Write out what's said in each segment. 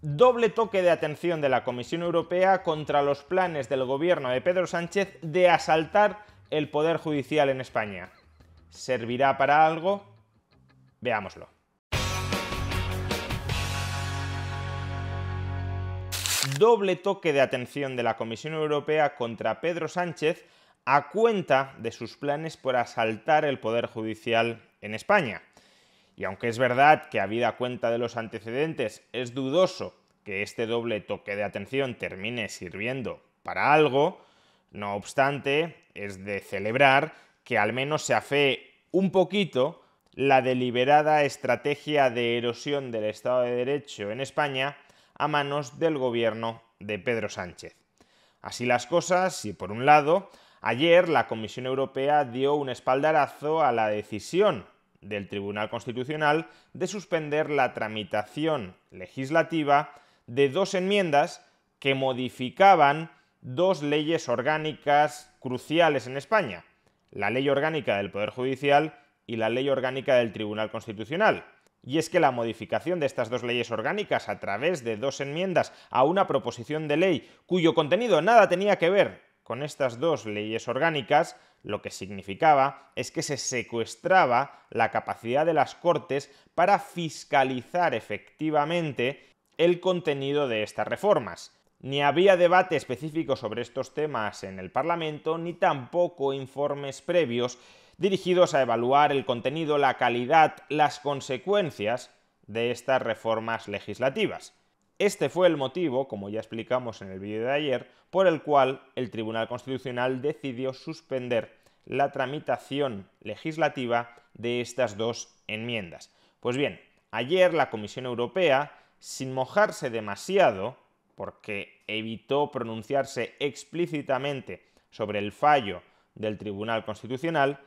Doble toque de atención de la Comisión Europea contra los planes del gobierno de Pedro Sánchez de asaltar el Poder Judicial en España. ¿Servirá para algo? Veámoslo. Doble toque de atención de la Comisión Europea contra Pedro Sánchez a cuenta de sus planes por asaltar el Poder Judicial en España. Y aunque es verdad que, habida cuenta de los antecedentes, es dudoso que este doble toque de atención termine sirviendo para algo, no obstante, es de celebrar que al menos se afee un poquito la deliberada estrategia de erosión del Estado de Derecho en España a manos del gobierno de Pedro Sánchez. Así las cosas, y por un lado, ayer la Comisión Europea dio un espaldarazo a la decisión del Tribunal Constitucional de suspender la tramitación legislativa de dos enmiendas que modificaban dos leyes orgánicas cruciales en España, la Ley Orgánica del Poder Judicial y la Ley Orgánica del Tribunal Constitucional. Y es que la modificación de estas dos leyes orgánicas a través de dos enmiendas a una proposición de ley cuyo contenido nada tenía que ver con estas dos leyes orgánicas, lo que significaba es que se secuestraba la capacidad de las Cortes para fiscalizar efectivamente el contenido de estas reformas. Ni había debate específico sobre estos temas en el Parlamento, ni tampoco informes previos dirigidos a evaluar el contenido, la calidad, las consecuencias de estas reformas legislativas. Este fue el motivo, como ya explicamos en el vídeo de ayer, por el cual el Tribunal Constitucional decidió suspender la tramitación legislativa de estas dos enmiendas. Pues bien, ayer la Comisión Europea, sin mojarse demasiado, porque evitó pronunciarse explícitamente sobre el fallo del Tribunal Constitucional,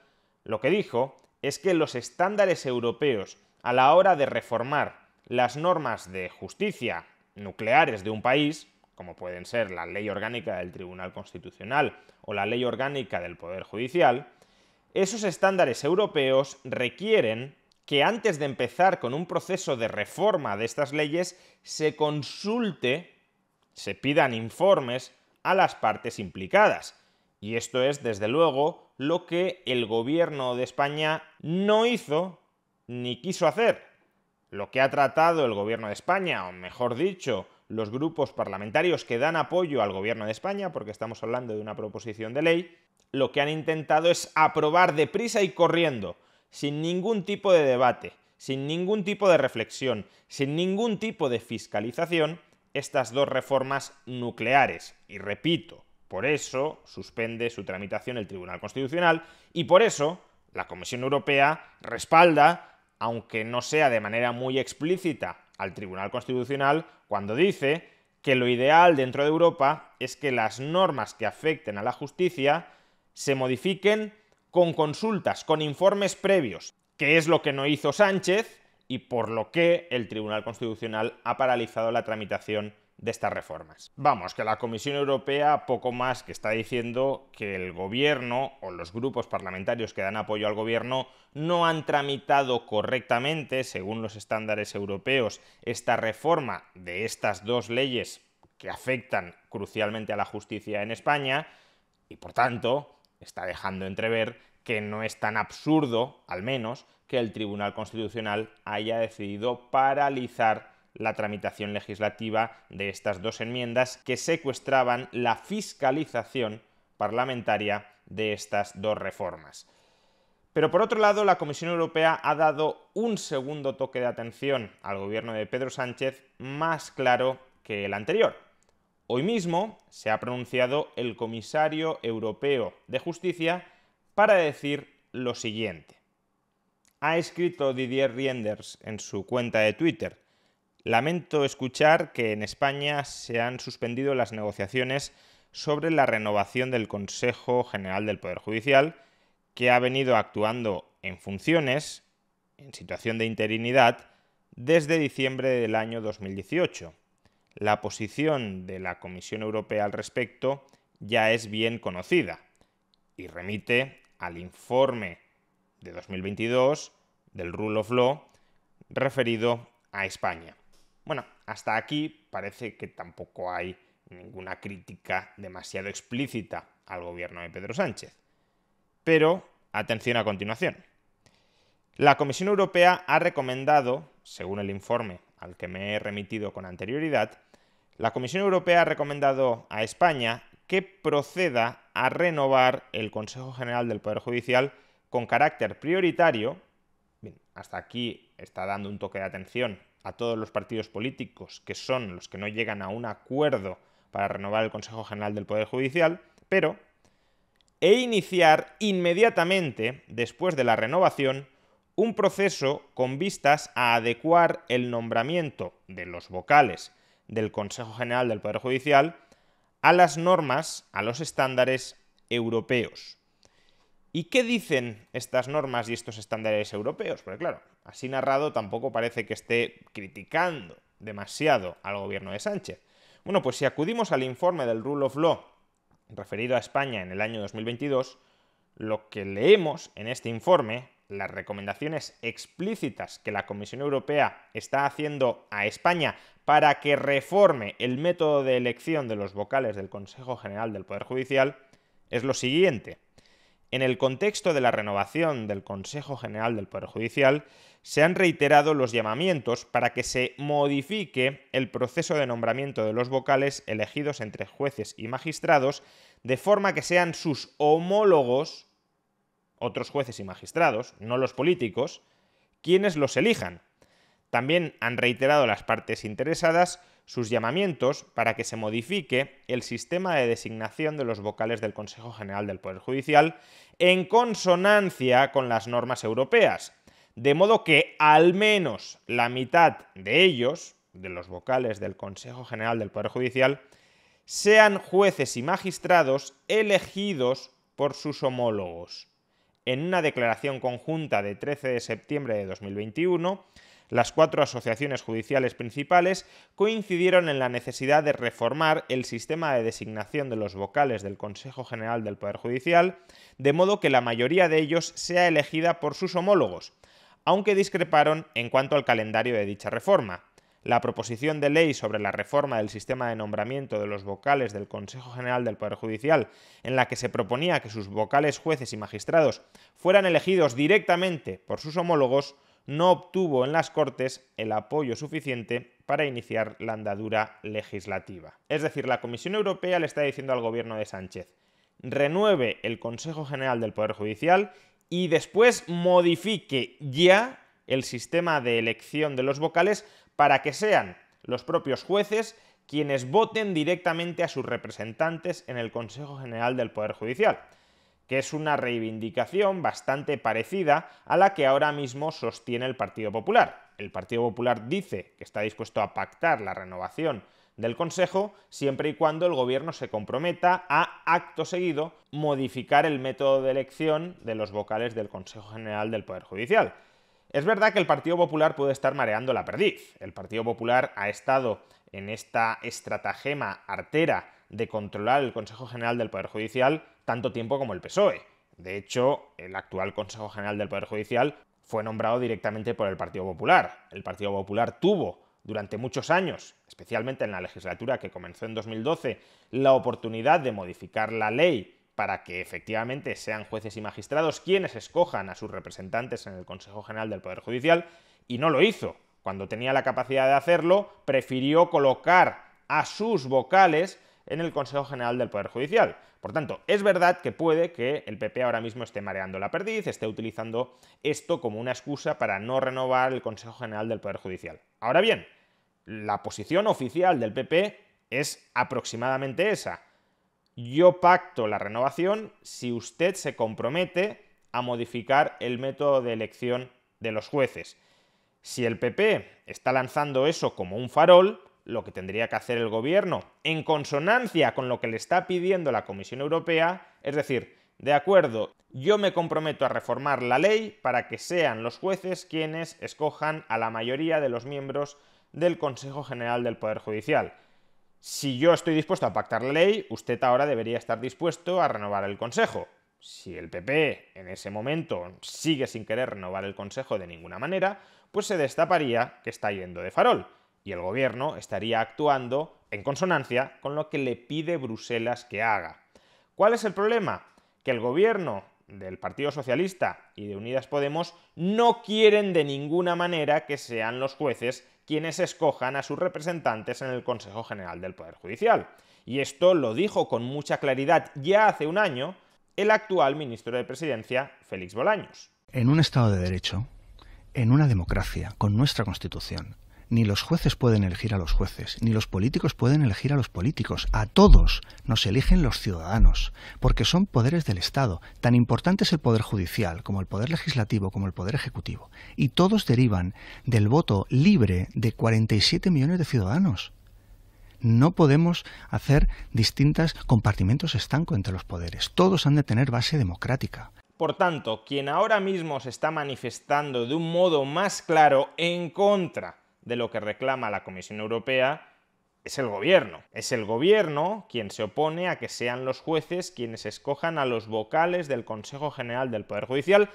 lo que dijo es que los estándares europeos a la hora de reformar las normas de justicia nucleares de un país, como pueden ser la ley orgánica del Tribunal Constitucional o la ley orgánica del Poder Judicial, esos estándares europeos requieren que antes de empezar con un proceso de reforma de estas leyes se consulte, se pidan informes a las partes implicadas. Y esto es, desde luego, lo que el gobierno de España no hizo ni quiso hacer. Lo que ha tratado el Gobierno de España, o mejor dicho, los grupos parlamentarios que dan apoyo al Gobierno de España, porque estamos hablando de una proposición de ley, lo que han intentado es aprobar deprisa y corriendo, sin ningún tipo de debate, sin ningún tipo de reflexión, sin ningún tipo de fiscalización, estas dos reformas nucleares. Y repito, por eso suspende su tramitación el Tribunal Constitucional y por eso la Comisión Europea respalda aunque no sea de manera muy explícita, al Tribunal Constitucional cuando dice que lo ideal dentro de Europa es que las normas que afecten a la justicia se modifiquen con consultas, con informes previos, que es lo que no hizo Sánchez y por lo que el Tribunal Constitucional ha paralizado la tramitación de estas reformas. Vamos, que la Comisión Europea poco más que está diciendo que el gobierno o los grupos parlamentarios que dan apoyo al gobierno no han tramitado correctamente, según los estándares europeos, esta reforma de estas dos leyes que afectan crucialmente a la justicia en España y por tanto está dejando entrever que no es tan absurdo, al menos, que el Tribunal Constitucional haya decidido paralizar la tramitación legislativa de estas dos enmiendas que secuestraban la fiscalización parlamentaria de estas dos reformas. Pero por otro lado, la Comisión Europea ha dado un segundo toque de atención al gobierno de Pedro Sánchez más claro que el anterior. Hoy mismo se ha pronunciado el comisario europeo de justicia para decir lo siguiente. Ha escrito Didier Rienders en su cuenta de Twitter. Lamento escuchar que en España se han suspendido las negociaciones sobre la renovación del Consejo General del Poder Judicial, que ha venido actuando en funciones, en situación de interinidad, desde diciembre del año 2018. La posición de la Comisión Europea al respecto ya es bien conocida y remite al informe de 2022 del Rule of Law referido a España. Bueno, hasta aquí parece que tampoco hay ninguna crítica demasiado explícita al gobierno de Pedro Sánchez. Pero, atención a continuación. La Comisión Europea ha recomendado, según el informe al que me he remitido con anterioridad, la Comisión Europea ha recomendado a España que proceda a renovar el Consejo General del Poder Judicial con carácter prioritario. Bien, hasta aquí está dando un toque de atención a todos los partidos políticos, que son los que no llegan a un acuerdo para renovar el Consejo General del Poder Judicial, pero e iniciar inmediatamente, después de la renovación, un proceso con vistas a adecuar el nombramiento de los vocales del Consejo General del Poder Judicial a las normas, a los estándares europeos. ¿Y qué dicen estas normas y estos estándares europeos? Porque claro, así narrado tampoco parece que esté criticando demasiado al gobierno de Sánchez. Bueno, pues si acudimos al informe del Rule of Law referido a España en el año 2022, lo que leemos en este informe, las recomendaciones explícitas que la Comisión Europea está haciendo a España para que reforme el método de elección de los vocales del Consejo General del Poder Judicial, es lo siguiente. En el contexto de la renovación del Consejo General del Poder Judicial, se han reiterado los llamamientos para que se modifique el proceso de nombramiento de los vocales elegidos entre jueces y magistrados, de forma que sean sus homólogos, otros jueces y magistrados, no los políticos, quienes los elijan. También han reiterado las partes interesadas sus llamamientos para que se modifique el sistema de designación de los vocales del Consejo General del Poder Judicial en consonancia con las normas europeas, de modo que al menos la mitad de ellos, de los vocales del Consejo General del Poder Judicial, sean jueces y magistrados elegidos por sus homólogos. En una declaración conjunta de 13 de septiembre de 2021, las cuatro asociaciones judiciales principales coincidieron en la necesidad de reformar el sistema de designación de los vocales del Consejo General del Poder Judicial, de modo que la mayoría de ellos sea elegida por sus homólogos, aunque discreparon en cuanto al calendario de dicha reforma. La proposición de ley sobre la reforma del sistema de nombramiento de los vocales del Consejo General del Poder Judicial, en la que se proponía que sus vocales jueces y magistrados fueran elegidos directamente por sus homólogos, no obtuvo en las Cortes el apoyo suficiente para iniciar la andadura legislativa. Es decir, la Comisión Europea le está diciendo al gobierno de Sánchez, renueve el Consejo General del Poder Judicial y después modifique ya el sistema de elección de los vocales para que sean los propios jueces quienes voten directamente a sus representantes en el Consejo General del Poder Judicial que es una reivindicación bastante parecida a la que ahora mismo sostiene el Partido Popular. El Partido Popular dice que está dispuesto a pactar la renovación del Consejo siempre y cuando el Gobierno se comprometa a, acto seguido, modificar el método de elección de los vocales del Consejo General del Poder Judicial. Es verdad que el Partido Popular puede estar mareando la perdiz. El Partido Popular ha estado en esta estratagema artera de controlar el Consejo General del Poder Judicial tanto tiempo como el PSOE. De hecho, el actual Consejo General del Poder Judicial fue nombrado directamente por el Partido Popular. El Partido Popular tuvo durante muchos años, especialmente en la legislatura que comenzó en 2012, la oportunidad de modificar la ley para que efectivamente sean jueces y magistrados quienes escojan a sus representantes en el Consejo General del Poder Judicial, y no lo hizo. Cuando tenía la capacidad de hacerlo, prefirió colocar a sus vocales en el Consejo General del Poder Judicial. Por tanto, es verdad que puede que el PP ahora mismo esté mareando la perdiz, esté utilizando esto como una excusa para no renovar el Consejo General del Poder Judicial. Ahora bien, la posición oficial del PP es aproximadamente esa. Yo pacto la renovación si usted se compromete a modificar el método de elección de los jueces. Si el PP está lanzando eso como un farol, lo que tendría que hacer el gobierno en consonancia con lo que le está pidiendo la Comisión Europea, es decir, de acuerdo, yo me comprometo a reformar la ley para que sean los jueces quienes escojan a la mayoría de los miembros del Consejo General del Poder Judicial. Si yo estoy dispuesto a pactar la ley, usted ahora debería estar dispuesto a renovar el Consejo. Si el PP en ese momento sigue sin querer renovar el Consejo de ninguna manera, pues se destaparía que está yendo de farol y el gobierno estaría actuando en consonancia con lo que le pide Bruselas que haga. ¿Cuál es el problema? Que el gobierno del Partido Socialista y de Unidas Podemos no quieren de ninguna manera que sean los jueces quienes escojan a sus representantes en el Consejo General del Poder Judicial. Y esto lo dijo con mucha claridad ya hace un año el actual ministro de Presidencia, Félix Bolaños. En un Estado de Derecho, en una democracia, con nuestra Constitución, ni los jueces pueden elegir a los jueces, ni los políticos pueden elegir a los políticos. A todos nos eligen los ciudadanos, porque son poderes del Estado. Tan importante es el poder judicial, como el poder legislativo, como el poder ejecutivo. Y todos derivan del voto libre de 47 millones de ciudadanos. No podemos hacer distintos compartimentos estancos entre los poderes. Todos han de tener base democrática. Por tanto, quien ahora mismo se está manifestando de un modo más claro en contra de lo que reclama la Comisión Europea es el gobierno. Es el gobierno quien se opone a que sean los jueces quienes escojan a los vocales del Consejo General del Poder Judicial,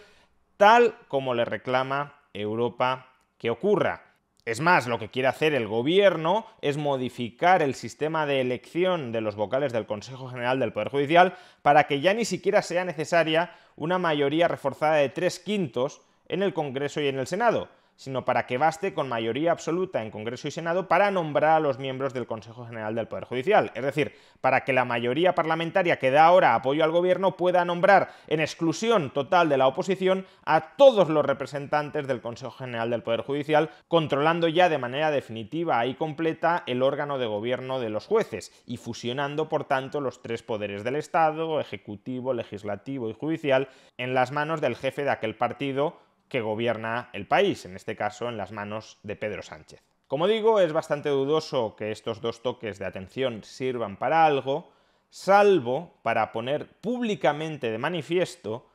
tal como le reclama Europa que ocurra. Es más, lo que quiere hacer el gobierno es modificar el sistema de elección de los vocales del Consejo General del Poder Judicial para que ya ni siquiera sea necesaria una mayoría reforzada de tres quintos en el Congreso y en el Senado, sino para que baste con mayoría absoluta en Congreso y Senado para nombrar a los miembros del Consejo General del Poder Judicial. Es decir, para que la mayoría parlamentaria que da ahora apoyo al Gobierno pueda nombrar en exclusión total de la oposición a todos los representantes del Consejo General del Poder Judicial, controlando ya de manera definitiva y completa el órgano de gobierno de los jueces y fusionando, por tanto, los tres poderes del Estado, ejecutivo, legislativo y judicial, en las manos del jefe de aquel partido, que gobierna el país, en este caso en las manos de Pedro Sánchez. Como digo, es bastante dudoso que estos dos toques de atención sirvan para algo, salvo para poner públicamente de manifiesto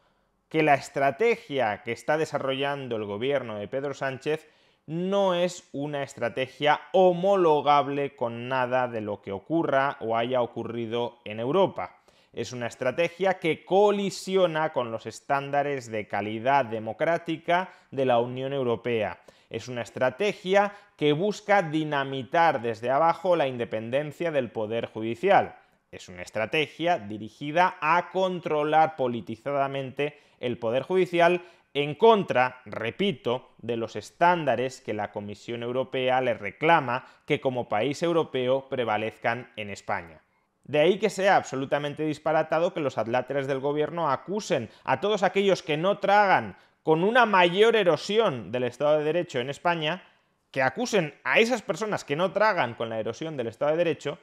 que la estrategia que está desarrollando el gobierno de Pedro Sánchez no es una estrategia homologable con nada de lo que ocurra o haya ocurrido en Europa. Es una estrategia que colisiona con los estándares de calidad democrática de la Unión Europea. Es una estrategia que busca dinamitar desde abajo la independencia del Poder Judicial. Es una estrategia dirigida a controlar politizadamente el Poder Judicial en contra, repito, de los estándares que la Comisión Europea le reclama que como país europeo prevalezcan en España. De ahí que sea absolutamente disparatado que los atláteres del gobierno acusen a todos aquellos que no tragan con una mayor erosión del Estado de Derecho en España, que acusen a esas personas que no tragan con la erosión del Estado de Derecho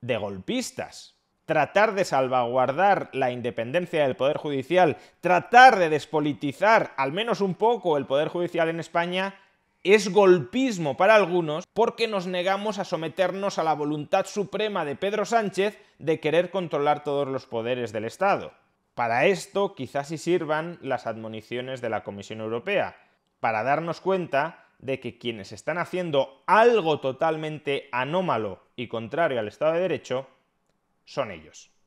de golpistas. Tratar de salvaguardar la independencia del Poder Judicial, tratar de despolitizar al menos un poco el Poder Judicial en España, es golpismo para algunos porque nos negamos a someternos a la voluntad suprema de Pedro Sánchez de querer controlar todos los poderes del Estado. Para esto quizás sí sirvan las admoniciones de la Comisión Europea, para darnos cuenta de que quienes están haciendo algo totalmente anómalo y contrario al Estado de Derecho son ellos.